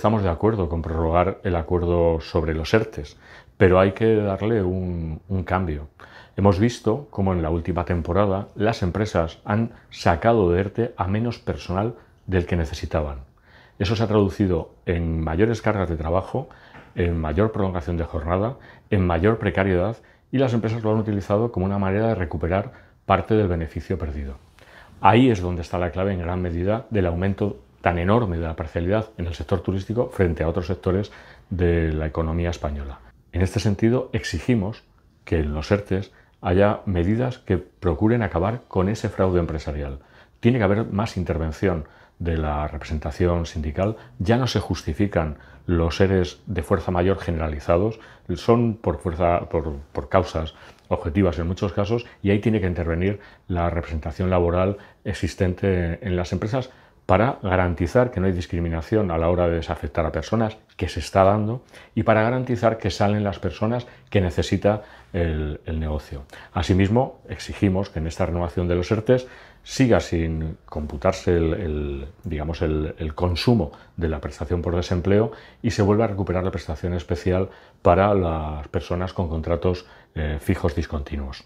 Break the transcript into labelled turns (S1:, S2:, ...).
S1: Estamos de acuerdo con prorrogar el acuerdo sobre los ERTES, pero hay que darle un, cambio. Hemos visto cómo en la última temporada las empresas han sacado de ERTE a menos personal del que necesitaban. Eso se ha traducido en mayores cargas de trabajo, en mayor prolongación de jornada, en mayor precariedad y las empresas lo han utilizado como una manera de recuperar parte del beneficio perdido. Ahí es donde está la clave en gran medida del aumento tan enorme de la parcialidad en el sector turístico frente a otros sectores de la economía española. En este sentido, exigimos que en los ERTES haya medidas que procuren acabar con ese fraude empresarial. Tiene que haber más intervención de la representación sindical. Ya no se justifican los seres de fuerza mayor generalizados, son por, fuerza, por causas objetivas en muchos casos y ahí tiene que intervenir la representación laboral existente en las empresas para garantizar que no hay discriminación a la hora de desafectar a personas, que se está dando, y para garantizar que salen las personas que necesita el, negocio. Asimismo, exigimos que en esta renovación de los ERTES siga sin computarse el, digamos, el, consumo de la prestación por desempleo y se vuelva a recuperar la prestación especial para las personas con contratos eh, fijos discontinuos.